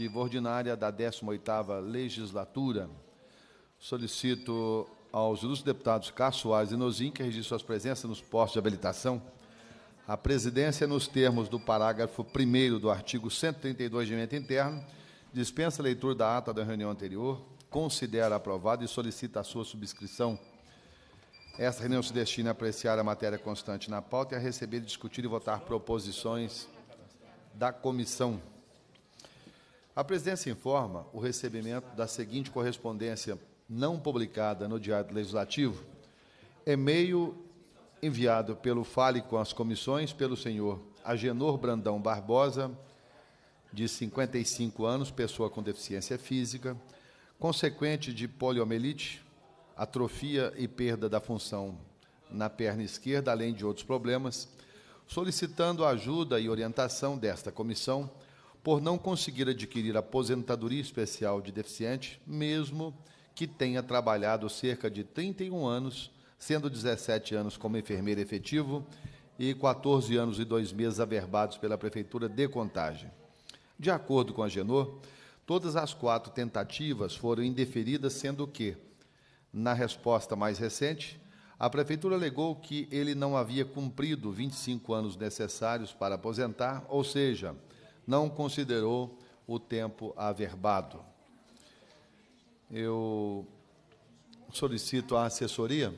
legislativa ordinária da 18ª legislatura. Solicito aos ilustres deputados Cássio Soares e Nozin que registrem suas presenças nos postos de habilitação. A presidência, nos termos do parágrafo 1 do artigo 132 de emenda interna, dispensa a leitura da ata da reunião anterior, considera aprovada e solicita a sua subscrição. Esta reunião se destina a apreciar a matéria constante na pauta e a receber, discutir e votar proposições da comissão. A presidência informa o recebimento da seguinte correspondência não publicada no Diário Legislativo: e-mail enviado pelo Fale com as Comissões pelo senhor Agenor Brandão Barbosa, de 55 anos, pessoa com deficiência física, consequente de poliomielite, atrofia e perda da função na perna esquerda, além de outros problemas, solicitando a ajuda e orientação desta comissão por não conseguir adquirir aposentadoria especial de deficiente, mesmo que tenha trabalhado cerca de 31 anos, sendo 17 anos como enfermeiro efetivo e 14 anos e dois meses averbados pela Prefeitura de Contagem. De acordo com a Genor, todas as quatro tentativas foram indeferidas, sendo que, na resposta mais recente, a Prefeitura alegou que ele não havia cumprido 25 anos necessários para aposentar, ou seja, não considerou o tempo averbado. Eu solicito à assessoria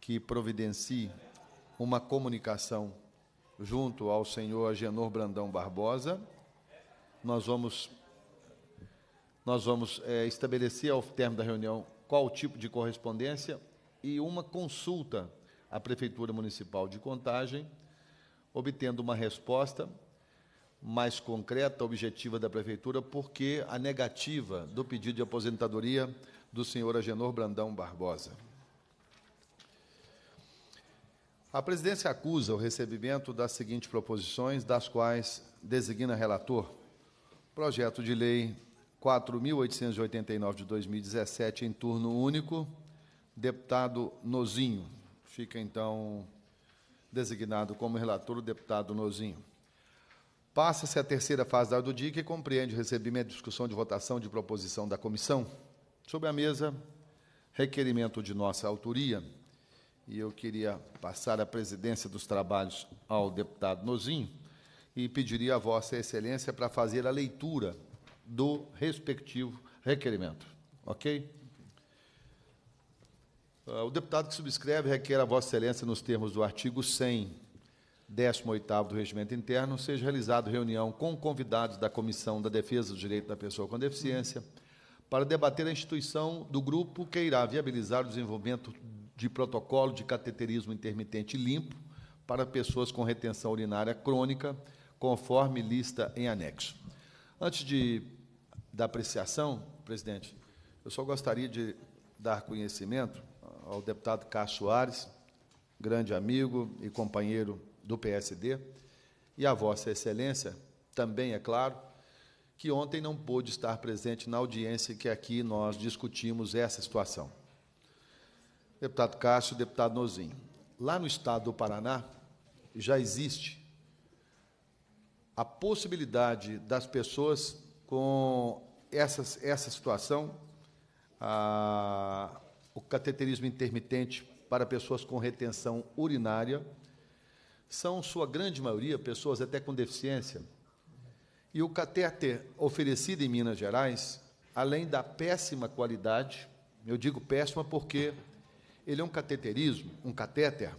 que providencie uma comunicação junto ao senhor Agenor Brandão Barbosa. Nós vamos, nós vamos é, estabelecer ao término da reunião qual o tipo de correspondência e uma consulta à Prefeitura Municipal de Contagem, obtendo uma resposta mais concreta, objetiva da Prefeitura, porque a negativa do pedido de aposentadoria do senhor Agenor Brandão Barbosa. A presidência acusa o recebimento das seguintes proposições, das quais designa relator: projeto de lei 4.889 de 2017, em turno único, deputado Nozinho. Fica então designado como relator o deputado Nozinho. Passa-se a terceira fase da dia que compreende o recebimento, discussão de votação de proposição da comissão. Sobre a mesa, requerimento de nossa autoria. E eu queria passar a presidência dos trabalhos ao deputado Nozinho e pediria a Vossa Excelência para fazer a leitura do respectivo requerimento. Ok? Ah, o deputado que subscreve requer a Vossa Excelência, nos termos do artigo 100 18º do Regimento Interno, seja realizada reunião com convidados da Comissão da Defesa do Direito da Pessoa com Deficiência para debater a instituição do grupo que irá viabilizar o desenvolvimento de protocolo de cateterismo intermitente limpo para pessoas com retenção urinária crônica, conforme lista em anexo. Antes de da apreciação, presidente, eu só gostaria de dar conhecimento ao deputado Cássio Soares, grande amigo e companheiro do PSD, e a Vossa Excelência também, é claro, que ontem não pôde estar presente na audiência que aqui nós discutimos essa situação. Deputado Cássio, deputado Nozinho, lá no estado do Paraná já existe a possibilidade das pessoas com essas, essa situação, a, o cateterismo intermitente para pessoas com retenção urinária, são, sua grande maioria, pessoas até com deficiência. E o catéter oferecido em Minas Gerais, além da péssima qualidade, eu digo péssima porque ele é um cateterismo, um catéter,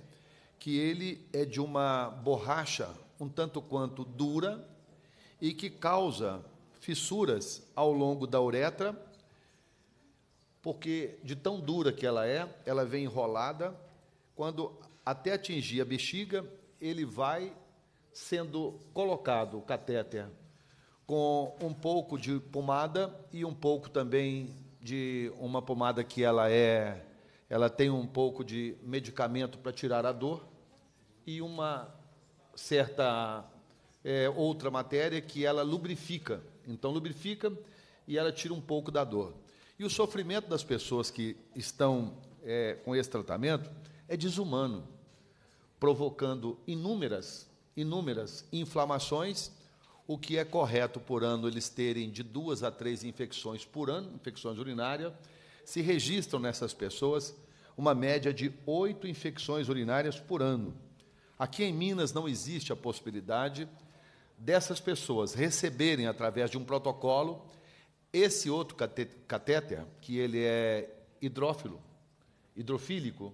que ele é de uma borracha um tanto quanto dura e que causa fissuras ao longo da uretra, porque de tão dura que ela é, ela vem enrolada, quando até atingir a bexiga, ele vai sendo colocado o catéter com um pouco de pomada e um pouco também de uma pomada que ela é ela tem um pouco de medicamento para tirar a dor e uma certa é, outra matéria que ela lubrifica. Então lubrifica e ela tira um pouco da dor. E o sofrimento das pessoas que estão é, com esse tratamento é desumano provocando inúmeras, inúmeras inflamações. O que é correto por ano eles terem de duas a três infecções por ano, infecções urinárias, se registram nessas pessoas uma média de oito infecções urinárias por ano. Aqui em Minas não existe a possibilidade dessas pessoas receberem, através de um protocolo, esse outro catéter, que ele é hidrófilo, hidrofílico,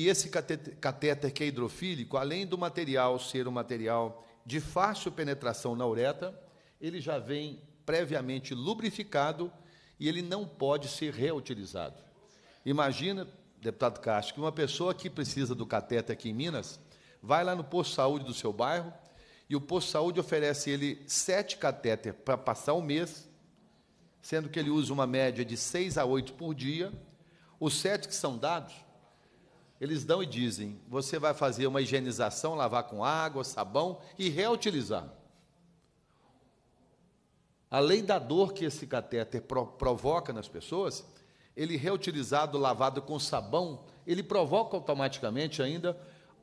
e esse catéter que é hidrofílico, além do material ser um material de fácil penetração na uretra, ele já vem previamente lubrificado e ele não pode ser reutilizado. Imagina, deputado Castro, que uma pessoa que precisa do catéter aqui em Minas, vai lá no posto de saúde do seu bairro e o posto de saúde oferece ele sete catéter para passar um mês, sendo que ele usa uma média de seis a oito por dia. Os sete que são dados eles dão e dizem: você vai fazer uma higienização, lavar com água, sabão e reutilizar. Além da dor que esse catéter provoca nas pessoas, ele reutilizado, lavado com sabão, ele provoca automaticamente ainda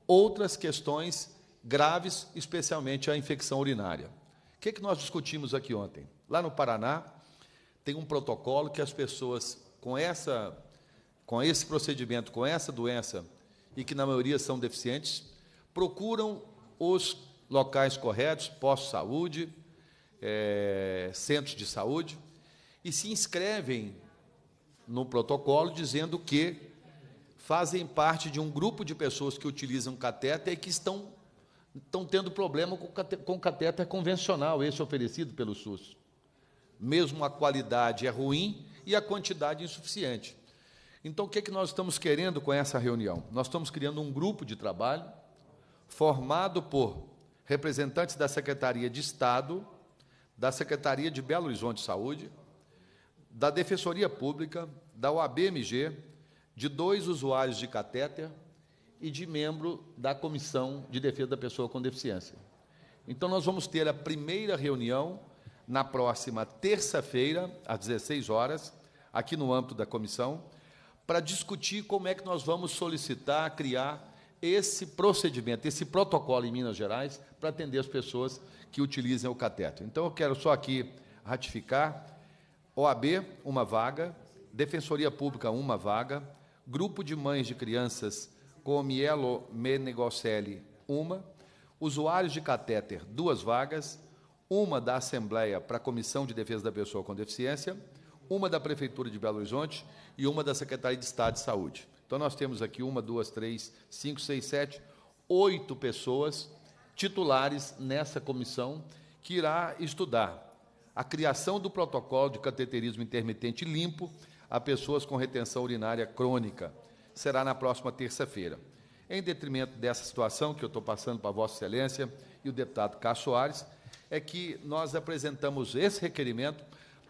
outras questões graves, especialmente a infecção urinária. O que, é que nós discutimos aqui ontem? Lá no Paraná, tem um protocolo que as pessoas com essa com esse procedimento, com essa doença, e que na maioria são deficientes, procuram os locais corretos, postos de saúde, é, centros de saúde, e se inscrevem no protocolo dizendo que fazem parte de um grupo de pessoas que utilizam catéter e que estão, estão tendo problema com, com catéter convencional, esse oferecido pelo SUS. Mesmo a qualidade é ruim e a quantidade é insuficiente. Então, o que, é que nós estamos querendo com essa reunião? Nós estamos criando um grupo de trabalho formado por representantes da Secretaria de Estado, da Secretaria de Belo Horizonte Saúde, da Defensoria Pública, da OABMG, de dois usuários de catéter e de membro da Comissão de Defesa da Pessoa com Deficiência. Então, nós vamos ter a primeira reunião na próxima terça-feira, às 16 horas, aqui no âmbito da comissão, para discutir como é que nós vamos solicitar, criar esse procedimento, esse protocolo em Minas Gerais para atender as pessoas que utilizem o cateto. Então, eu quero só aqui ratificar: OAB, uma vaga, Defensoria Pública, uma vaga, Grupo de Mães de Crianças com Mielo Menegocelli, uma, usuários de catéter, duas vagas, uma da Assembleia para a Comissão de Defesa da Pessoa com Deficiência uma da Prefeitura de Belo Horizonte e uma da Secretaria de Estado de Saúde. Então, nós temos aqui uma, duas, três, cinco, seis, sete, oito pessoas titulares nessa comissão que irá estudar a criação do protocolo de cateterismo intermitente limpo a pessoas com retenção urinária crônica. Será na próxima terça-feira. Em detrimento dessa situação que eu estou passando para Vossa Excelência e o deputado Cássio Soares, é que nós apresentamos esse requerimento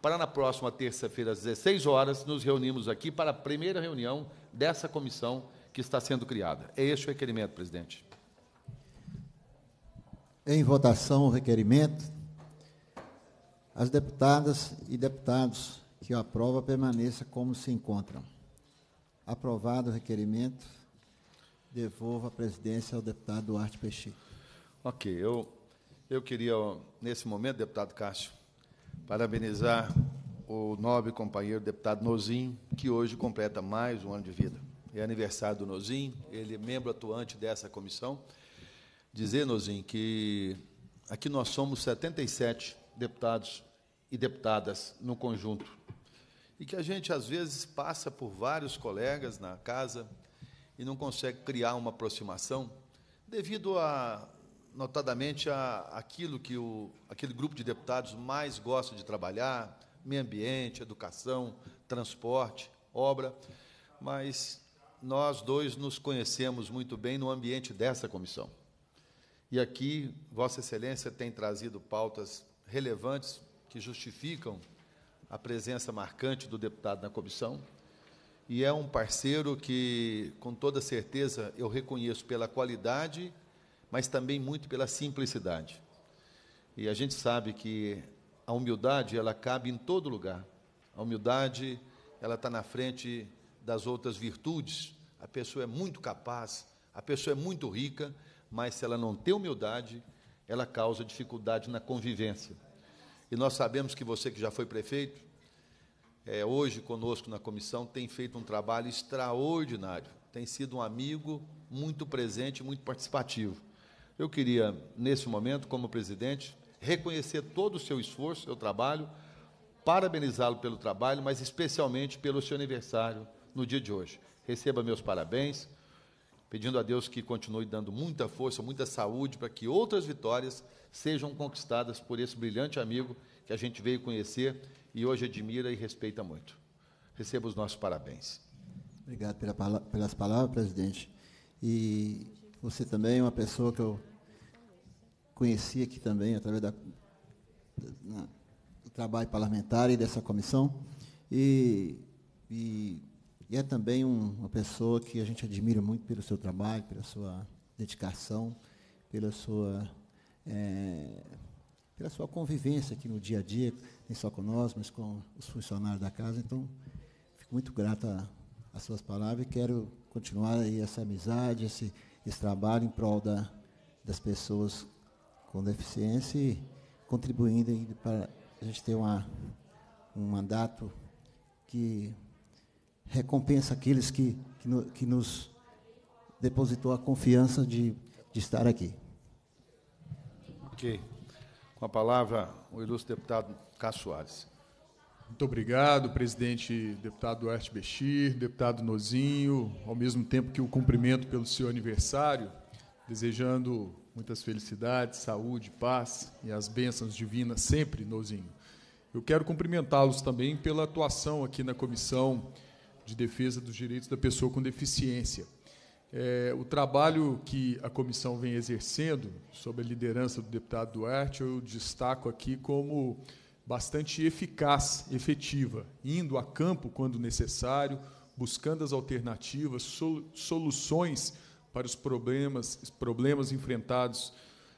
para na próxima terça-feira, às 16 horas, nos reunimos aqui para a primeira reunião dessa comissão que está sendo criada. É este o requerimento, presidente. Em votação o requerimento, as deputadas e deputados que o aprova permaneça como se encontram. Aprovado o requerimento, devolvo a presidência ao deputado Duarte Peixinho. Ok, eu, eu queria, nesse momento, deputado Cássio, parabenizar o nobre companheiro deputado Nozinho que hoje completa mais um ano de vida. É aniversário do Nozinho. ele é membro atuante dessa comissão. Dizer, Nozinho que aqui nós somos 77 deputados e deputadas no conjunto. E que a gente, às vezes, passa por vários colegas na casa e não consegue criar uma aproximação devido a, notadamente a, aquilo que o, aquele grupo de deputados mais gosta de trabalhar, meio ambiente, educação, transporte, obra, mas nós dois nos conhecemos muito bem no ambiente dessa comissão. E aqui, Vossa Excelência tem trazido pautas relevantes que justificam a presença marcante do deputado na comissão. E é um parceiro que, com toda certeza, eu reconheço pela qualidade mas também muito pela simplicidade. E a gente sabe que a humildade, ela cabe em todo lugar. A humildade, ela está na frente das outras virtudes. A pessoa é muito capaz, a pessoa é muito rica, mas se ela não tem humildade, ela causa dificuldade na convivência. E nós sabemos que você que já foi prefeito, é, hoje conosco na comissão, tem feito um trabalho extraordinário, tem sido um amigo muito presente, muito participativo. Eu queria, nesse momento, como presidente, reconhecer todo o seu esforço, seu trabalho, parabenizá-lo pelo trabalho, mas especialmente pelo seu aniversário no dia de hoje. Receba meus parabéns, pedindo a Deus que continue dando muita força, muita saúde para que outras vitórias sejam conquistadas por esse brilhante amigo que a gente veio conhecer e hoje admira e respeita muito. Receba os nossos parabéns. Obrigado pela, pelas palavras, presidente. E você também é uma pessoa que eu conheci aqui também, através da, do trabalho parlamentar e dessa comissão. E, e, e é também um, uma pessoa que a gente admira muito pelo seu trabalho, pela sua dedicação, pela sua, é, pela sua convivência aqui no dia a dia, nem só com nós, mas com os funcionários da casa. Então, fico muito grata às suas palavras e quero continuar aí essa amizade, esse esse trabalho em prol da, das pessoas com deficiência e contribuindo para a gente ter uma, um mandato que recompensa aqueles que, que, no, que nos depositou a confiança de, de estar aqui. Ok. Com a palavra, o ilustre deputado Cássio Soares. Muito obrigado, presidente, deputado Duarte Bechir, deputado Nozinho, ao mesmo tempo que o cumprimento pelo seu aniversário, desejando muitas felicidades, saúde, paz e as bênçãos divinas sempre, Nozinho. Eu quero cumprimentá-los também pela atuação aqui na Comissão de Defesa dos Direitos da Pessoa com Deficiência. É, o trabalho que a comissão vem exercendo, sob a liderança do deputado Duarte, eu destaco aqui como bastante eficaz, efetiva, indo a campo quando necessário, buscando as alternativas, soluções para os problemas, problemas enfrentados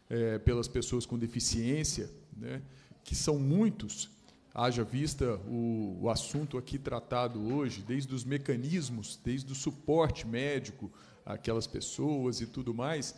é, pelas pessoas com deficiência, né, que são muitos, haja vista o, o assunto aqui tratado hoje, desde os mecanismos, desde o suporte médico àquelas pessoas e tudo mais.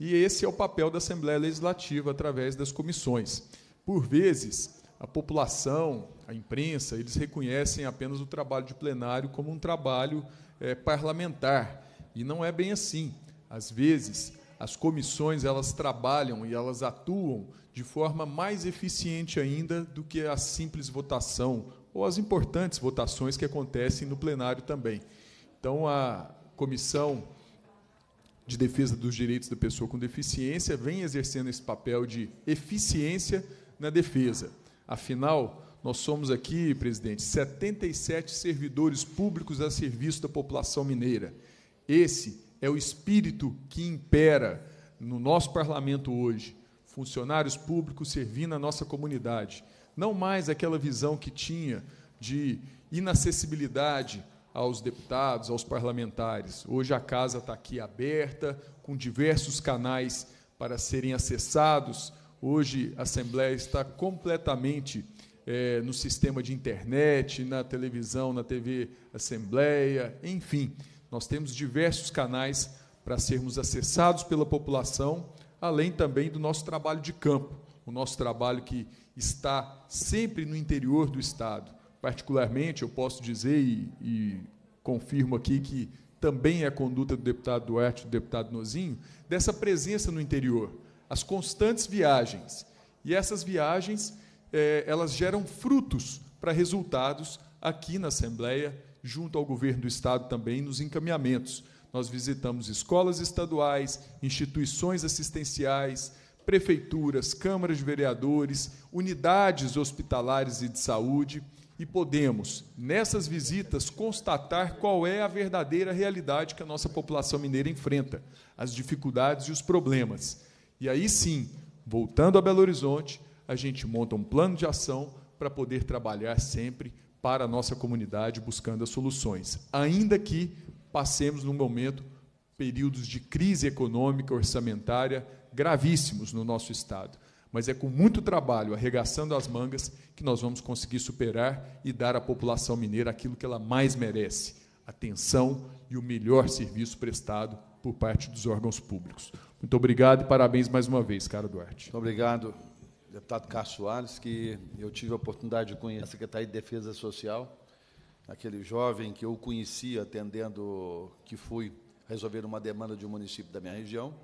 E esse é o papel da Assembleia Legislativa através das comissões. Por vezes, a população, a imprensa, eles reconhecem apenas o trabalho de plenário como um trabalho é, parlamentar. E não é bem assim. Às vezes, as comissões elas trabalham e elas atuam de forma mais eficiente ainda do que a simples votação ou as importantes votações que acontecem no plenário também. Então, a Comissão de Defesa dos Direitos da Pessoa com Deficiência vem exercendo esse papel de eficiência na defesa. Afinal, nós somos aqui, presidente, 77 servidores públicos a serviço da população mineira. Esse é o espírito que impera no nosso parlamento hoje. Funcionários públicos servindo a nossa comunidade. Não mais aquela visão que tinha de inacessibilidade aos deputados, aos parlamentares. Hoje a casa está aqui aberta, com diversos canais para serem acessados Hoje a Assembleia está completamente é, no sistema de internet, na televisão, na TV Assembleia, enfim. Nós temos diversos canais para sermos acessados pela população, além também do nosso trabalho de campo, o nosso trabalho que está sempre no interior do Estado. Particularmente, eu posso dizer e, e confirmo aqui que também é a conduta do deputado Duarte e do deputado Nozinho, dessa presença no interior as constantes viagens. E essas viagens, é, elas geram frutos para resultados aqui na Assembleia, junto ao governo do Estado também, nos encaminhamentos. Nós visitamos escolas estaduais, instituições assistenciais, prefeituras, câmaras de vereadores, unidades hospitalares e de saúde e podemos, nessas visitas, constatar qual é a verdadeira realidade que a nossa população mineira enfrenta, as dificuldades e os problemas. E aí sim, voltando a Belo Horizonte, a gente monta um plano de ação para poder trabalhar sempre para a nossa comunidade buscando as soluções, ainda que passemos num momento períodos de crise econômica orçamentária gravíssimos no nosso estado. Mas é com muito trabalho, arregaçando as mangas, que nós vamos conseguir superar e dar à população mineira aquilo que ela mais merece, atenção e o melhor serviço prestado por parte dos órgãos públicos. Muito obrigado e parabéns mais uma vez, cara Duarte. Muito obrigado, deputado Carlos Soares, que eu tive a oportunidade de conhecer a Secretaria de Defesa Social, aquele jovem que eu conheci atendendo, que fui resolver uma demanda de um município da minha região,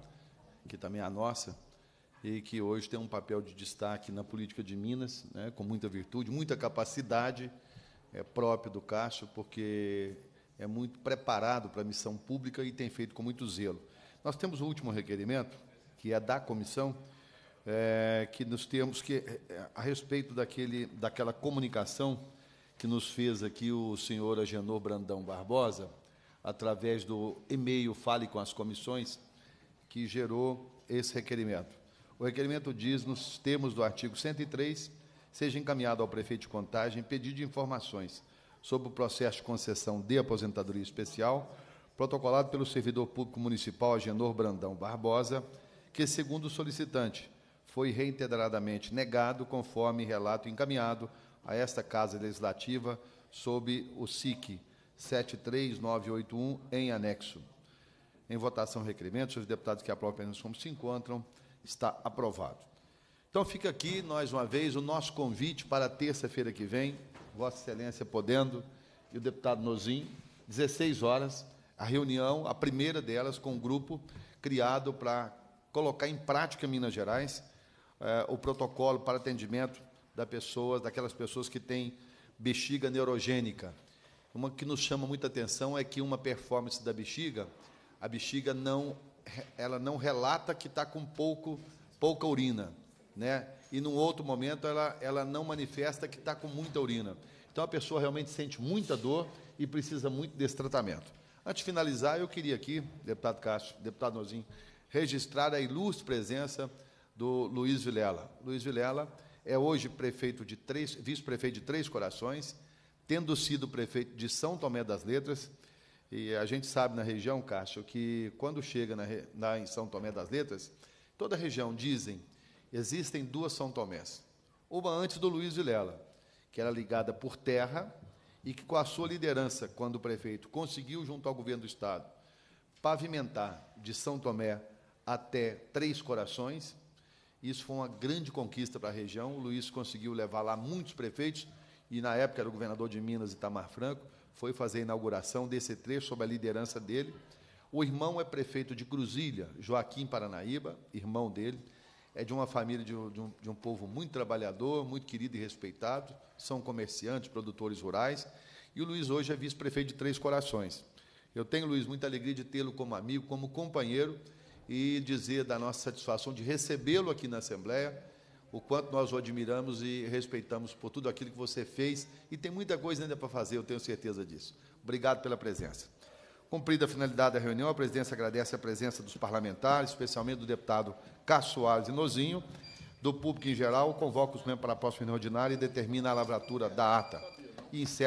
que também é a nossa, e que hoje tem um papel de destaque na política de Minas, né, com muita virtude, muita capacidade, é próprio do Cássio, porque é muito preparado para a missão pública e tem feito com muito zelo. Nós temos o último requerimento, que é da comissão, é, que nos temos que, é, a respeito daquele, daquela comunicação que nos fez aqui o senhor Agenor Brandão Barbosa, através do e-mail Fale com as Comissões, que gerou esse requerimento. O requerimento diz, nos termos do artigo 103, seja encaminhado ao prefeito de contagem pedido de informações sobre o processo de concessão de aposentadoria especial, protocolado pelo servidor público municipal Agenor Brandão Barbosa, que, segundo o solicitante, foi reiteradamente negado, conforme relato encaminhado a esta Casa Legislativa sob o SIC 73981, em anexo. Em votação requerimento, os deputados que aprovam apenas como se encontram, está aprovado. Então fica aqui, mais uma vez, o nosso convite para terça-feira que vem, Vossa Excelência podendo, e o deputado Nozim, 16 horas, a reunião, a primeira delas, com o um grupo criado para colocar em prática em Minas Gerais eh, o protocolo para atendimento da pessoa, daquelas pessoas que têm bexiga neurogênica. Uma que nos chama muita atenção é que uma performance da bexiga, a bexiga não, ela não relata que está com pouco, pouca urina, né? e num outro momento ela, ela não manifesta que está com muita urina. Então a pessoa realmente sente muita dor e precisa muito desse tratamento. Antes de finalizar, eu queria aqui, deputado Castro, deputado Nozinho, registrar a ilustre presença do Luiz Vilela. Luiz Vilela é hoje prefeito de três, vice-prefeito de Três Corações, tendo sido prefeito de São Tomé das Letras. E a gente sabe na região, Cássio, que quando chega na, na, em São Tomé das Letras, toda a região dizem existem duas São Tomés. Uma antes do Luiz Vilela, que era ligada por terra e que, com a sua liderança, quando o prefeito conseguiu, junto ao governo do Estado, pavimentar de São Tomé até Três Corações, isso foi uma grande conquista para a região. O Luiz conseguiu levar lá muitos prefeitos, e na época era o governador de Minas, Itamar Franco, foi fazer a inauguração desse trecho sob a liderança dele. O irmão é prefeito de Cruzília, Joaquim Paranaíba, irmão dele é de uma família de um, de, um, povo muito trabalhador, muito querido e respeitado, são comerciantes, produtores rurais, e o Luiz hoje é vice-prefeito de Três Corações. Eu tenho, Luiz, muita alegria de tê-lo como amigo, como companheiro, e dizer da nossa satisfação de recebê-lo aqui na Assembleia, o quanto nós o admiramos e respeitamos por tudo aquilo que você fez, e tem muita coisa ainda para fazer, eu tenho certeza disso. Obrigado pela presença. Cumprida a finalidade da reunião, a presidência agradece a presença dos parlamentares, especialmente do deputado Cássio Soares e Nozinho, do público em geral, convoca os membros para a próxima reunião ordinária e determina a lavratura da ata. E encerra